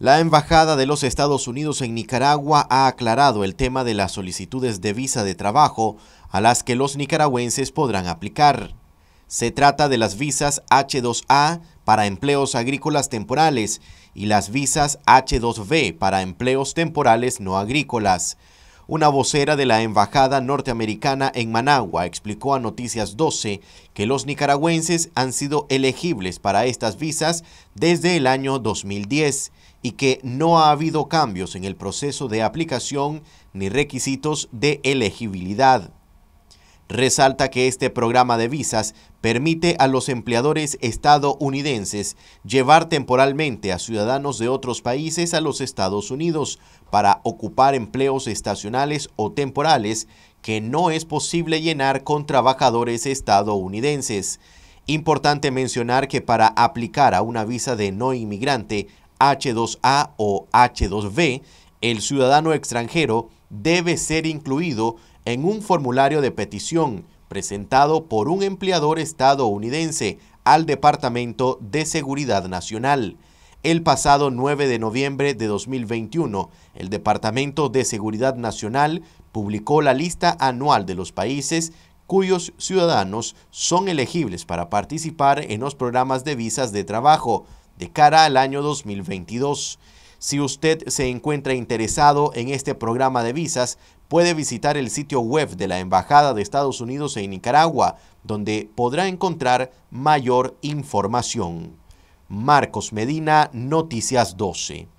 La Embajada de los Estados Unidos en Nicaragua ha aclarado el tema de las solicitudes de visa de trabajo a las que los nicaragüenses podrán aplicar. Se trata de las visas H2A para empleos agrícolas temporales y las visas H2B para empleos temporales no agrícolas. Una vocera de la Embajada norteamericana en Managua explicó a Noticias 12 que los nicaragüenses han sido elegibles para estas visas desde el año 2010 y que no ha habido cambios en el proceso de aplicación ni requisitos de elegibilidad. Resalta que este programa de visas permite a los empleadores estadounidenses llevar temporalmente a ciudadanos de otros países a los Estados Unidos para ocupar empleos estacionales o temporales que no es posible llenar con trabajadores estadounidenses. Importante mencionar que para aplicar a una visa de no inmigrante H2A o H2B, el ciudadano extranjero debe ser incluido en un formulario de petición presentado por un empleador estadounidense al Departamento de Seguridad Nacional. El pasado 9 de noviembre de 2021, el Departamento de Seguridad Nacional publicó la lista anual de los países cuyos ciudadanos son elegibles para participar en los programas de visas de trabajo, de cara al año 2022. Si usted se encuentra interesado en este programa de visas, puede visitar el sitio web de la Embajada de Estados Unidos en Nicaragua, donde podrá encontrar mayor información. Marcos Medina, Noticias 12.